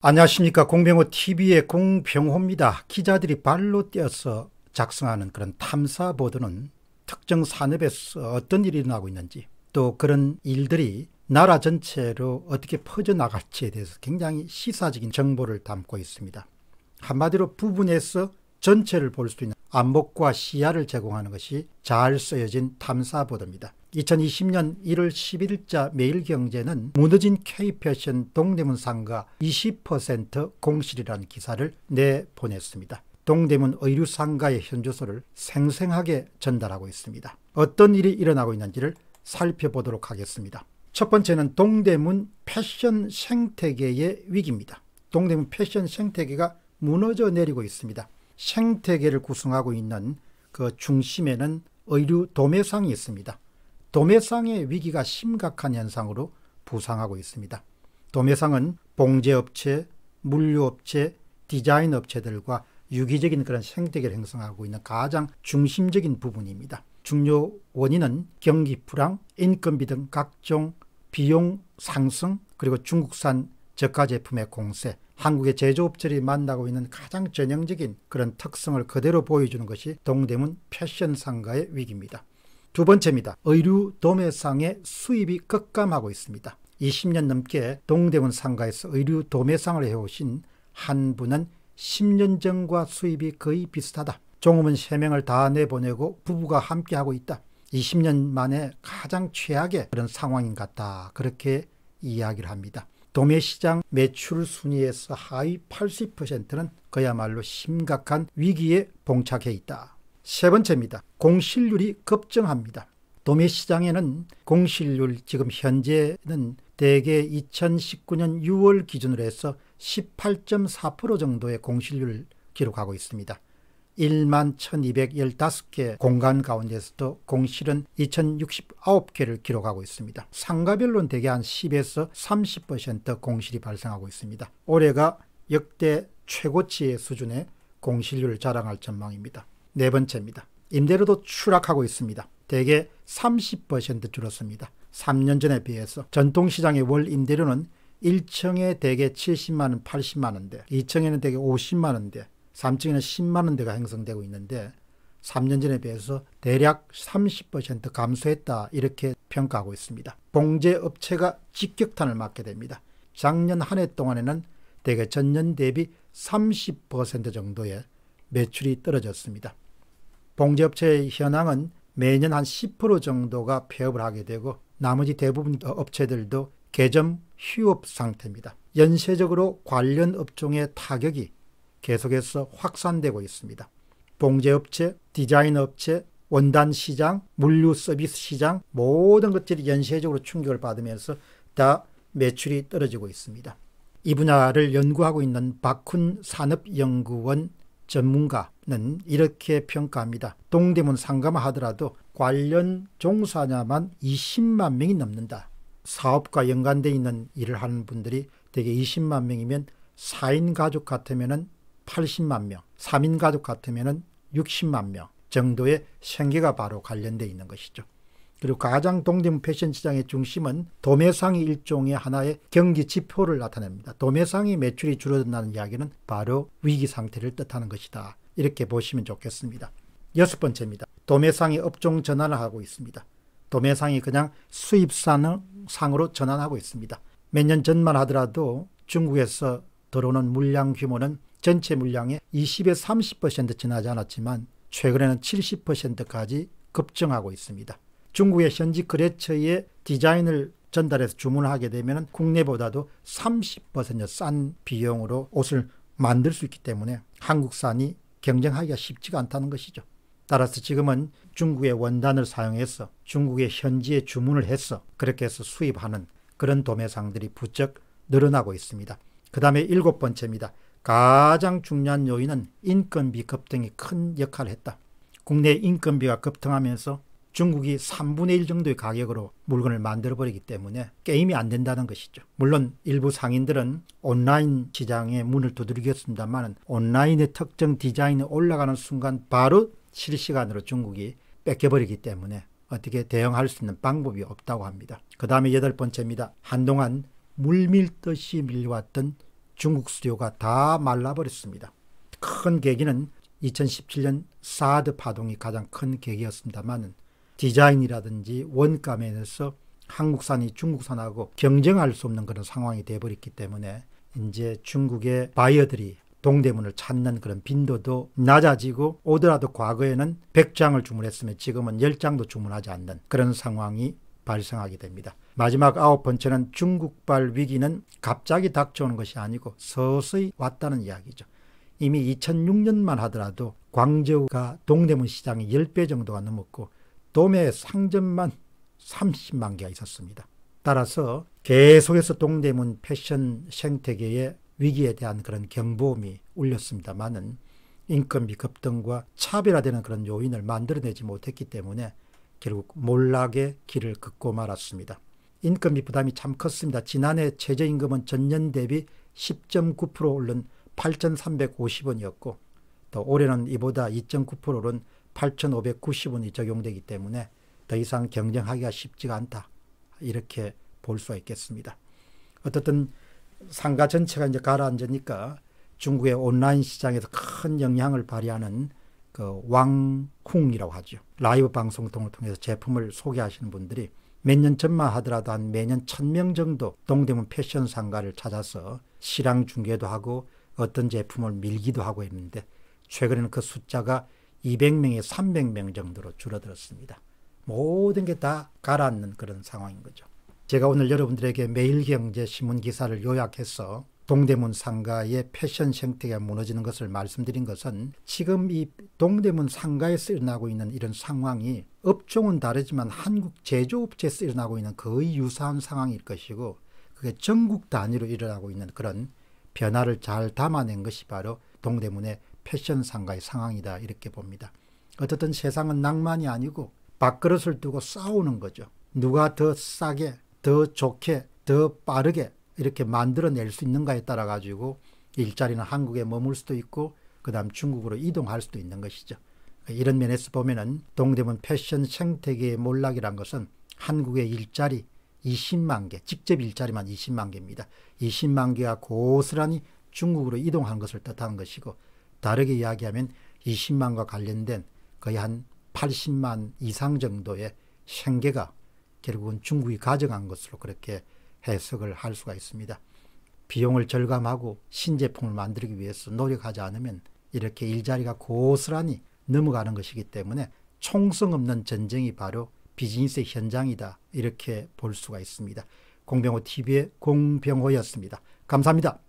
안녕하십니까 공병호 TV의 공병호입니다. 기자들이 발로 뛰어서 작성하는 그런 탐사 보도는 특정 산업에서 어떤 일이 일어나고 있는지 또 그런 일들이 나라 전체로 어떻게 퍼져나갈지에 대해서 굉장히 시사적인 정보를 담고 있습니다. 한마디로 부분에서 전체를 볼 수 있는 안목과 시야를 제공하는 것이 잘 쓰여진 탐사 보도입니다. 2020년 1월 11일자 매일경제는 무너진 K패션 동대문상가 20% 공실이라는 기사를 내보냈습니다. 동대문 의류상가의 현주소를 생생하게 전달하고 있습니다. 어떤 일이 일어나고 있는지를 살펴보도록 하겠습니다. 첫 번째는 동대문 패션 생태계의 위기입니다. 동대문 패션 생태계가 무너져 내리고 있습니다. 생태계를 구성하고 있는 그 중심에는 의류 도매상이 있습니다. 도매상의 위기가 심각한 현상으로 부상하고 있습니다. 도매상은 봉제업체, 물류업체, 디자인업체들과 유기적인 그런 생태계를 형성하고 있는 가장 중심적인 부분입니다. 중요 원인은 경기 불황, 인건비 등 각종 비용 상승, 그리고 중국산 저가 제품의 공세, 한국의 제조업체들이 만나고 있는 가장 전형적인 그런 특성을 그대로 보여주는 것이 동대문 패션 상가의 위기입니다. 두 번째입니다. 의류 도매상의 수입이 급감하고 있습니다. 20년 넘게 동대문 상가에서 의류 도매상을 해오신 한 분은 10년 전과 수입이 거의 비슷하다. 종업원 3명을 다 내보내고 부부가 함께하고 있다. 20년 만에 가장 최악의 그런 상황인 것 같다. 그렇게 이야기를 합니다. 도매시장 매출 순위에서 하위 80%는 그야말로 심각한 위기에 봉착해 있다. 세 번째입니다. 공실률이 급증합니다. 도매시장에는 공실률 지금 현재는 대개 2019년 6월 기준으로 해서 18.4% 정도의 공실률 을 기록하고 있습니다. 1만 1215개 공간 가운데서도 공실은 2069개를 기록하고 있습니다. 상가별로는 대개 한 10에서 30% 공실이 발생하고 있습니다. 올해가 역대 최고치의 수준의 공실률을 자랑할 전망입니다. 네 번째입니다. 임대료도 추락하고 있습니다. 대개 30% 줄었습니다. 3년 전에 비해서 전통시장의 월 임대료는 1층에 대개 70만원, 80만원대, 2층에는 대개 50만원대, 3층에는 10만원대가 형성되고 있는데 3년 전에 비해서 대략 30% 감소했다 이렇게 평가하고 있습니다. 봉제업체가 직격탄을 맞게 됩니다. 작년 한 해 동안에는 대개 전년 대비 30% 정도의 매출이 떨어졌습니다. 봉제업체의 현황은 매년 한 10% 정도가 폐업을 하게 되고 나머지 대부분 어, 업체들도 개점 휴업 상태입니다. 연쇄적으로 관련 업종의 타격이 계속해서 확산되고 있습니다. 봉제업체, 디자인업체, 원단시장, 물류서비스 시장 모든 것들이 연쇄적으로 충격을 받으면서 다 매출이 떨어지고 있습니다. 이 분야를 연구하고 있는 박훈 산업연구원 전문가 는 이렇게 평가합니다. 동대문 상가만 하더라도 관련 종사자만 20만 명이 넘는다. 사업과 연관되어 있는 일을 하는 분들이 대개 20만 명이면 4인 가족 같으면 80만 명, 3인 가족 같으면 60만 명 정도의 생계가 바로 관련되어 있는 것이죠. 그리고 가장 동대문 패션 시장의 중심은 도매상이 일종의 하나의 경기 지표를 나타냅니다. 도매상이 매출이 줄어든다는 이야기는 바로 위기 상태를 뜻하는 것이다. 이렇게 보시면 좋겠습니다. 여섯 번째입니다. 도매상이 업종 전환을 하고 있습니다. 도매상이 그냥 수입상으로 전환하고 있습니다. 몇 년 전만 하더라도 중국에서 들어오는 물량 규모는 전체 물량의 20에서 30% 지나지 않았지만 최근에는 70%까지 급증하고 있습니다. 중국의 현지 거래처에 디자인을 전달해서 주문을 하게 되면 국내보다도 30%싼 비용으로 옷을 만들 수 있기 때문에 한국산이 경쟁하기가 쉽지가 않다는 것이죠. 따라서 지금은 중국의 원단을 사용해서 중국의 현지에 주문을 해서 그렇게 해서 수입하는 그런 도매상들이 부쩍 늘어나고 있습니다. 그 다음에 일곱 번째입니다. 가장 중요한 요인은 인건비 급등이 큰 역할을 했다. 국내 인건비가 급등하면서 중국이 3분의 1 정도의 가격으로 물건을 만들어버리기 때문에 게임이 안 된다는 것이죠. 물론 일부 상인들은 온라인 시장에 문을 두드리겠습니다만 온라인의 특정 디자인이 올라가는 순간 바로 실시간으로 중국이 뺏겨버리기 때문에 어떻게 대응할 수 있는 방법이 없다고 합니다. 그 다음에 여덟 번째입니다. 한동안 물밀듯이 밀려왔던 중국 수요가 다 말라버렸습니다. 큰 계기는 2017년 사드 파동이 가장 큰 계기였습니다만 디자인이라든지 원가 면에서 한국산이 중국산하고 경쟁할 수 없는 그런 상황이 돼버렸기 때문에 이제 중국의 바이어들이 동대문을 찾는 그런 빈도도 낮아지고 오더라도 과거에는 100장을 주문했으면 지금은 10장도 주문하지 않는 그런 상황이 발생하게 됩니다. 마지막 아홉 번째는 중국발 위기는 갑자기 닥쳐오는 것이 아니고 서서히 왔다는 이야기죠. 이미 2006년만 하더라도 광저우가 동대문 시장의 10배 정도가 넘었고 도매 상점만 30만 개가 있었습니다. 따라서 계속해서 동대문 패션 생태계의 위기에 대한 그런 경보음이 울렸습니다만은 인건비 급등과 차별화되는 그런 요인을 만들어내지 못했기 때문에 결국 몰락의 길을 걷고 말았습니다. 인건비 부담이 참 컸습니다. 지난해 최저임금은 전년 대비 10.9% 오른 8,350원이었고 또 올해는 이보다 2.9% 오른 8,590원이 적용되기 때문에 더 이상 경쟁하기가 쉽지가 않다. 이렇게 볼 수가 있겠습니다. 어떻든 상가 전체가 이제 가라앉으니까 중국의 온라인 시장에서 큰 영향을 발휘하는 그 왕쿵이라고 하죠. 라이브 방송을 통해서 제품을 소개하시는 분들이 몇 년 전만 하더라도 한 매년 천 명 정도 동대문 패션 상가를 찾아서 실황 중계도 하고 어떤 제품을 밀기도 하고 있는데 최근에는 그 숫자가 200명에 300명 정도로 줄어들었습니다. 모든 게 다 가라앉는 그런 상황인 거죠. 제가 오늘 여러분들에게 매일경제 신문 기사를 요약해서 동대문 상가의 패션 생태가 무너지는 것을 말씀드린 것은 지금 이 동대문 상가에서 일어나고 있는 이런 상황이 업종은 다르지만 한국 제조업체에서 일어나고 있는 거의 유사한 상황일 것이고 그게 전국 단위로 일어나고 있는 그런 변화를 잘 담아낸 것이 바로 동대문의 패션 상가의 상황이다 이렇게 봅니다. 어떻든 세상은 낭만이 아니고 밥그릇을 두고 싸우는 거죠. 누가 더 싸게, 더 좋게, 더 빠르게 이렇게 만들어낼 수 있는가에 따라 가지고 일자리는 한국에 머물 수도 있고 그 다음 중국으로 이동할 수도 있는 것이죠. 이런 면에서 보면은 동대문 패션 생태계의 몰락이란 것은 한국의 일자리 20만 개, 직접 일자리만 20만 개입니다. 20만 개가 고스란히 중국으로 이동한 것을 뜻하는 것이고 다르게 이야기하면 20만과 관련된 거의 한 80만 이상 정도의 생계가 결국은 중국이 가져간 것으로 그렇게 해석을 할 수가 있습니다. 비용을 절감하고 신제품을 만들기 위해서 노력하지 않으면 이렇게 일자리가 고스란히 넘어가는 것이기 때문에 총성 없는 전쟁이 바로 비즈니스의 현장이다. 이렇게 볼 수가 있습니다. 공병호 TV의 공병호였습니다. 감사합니다.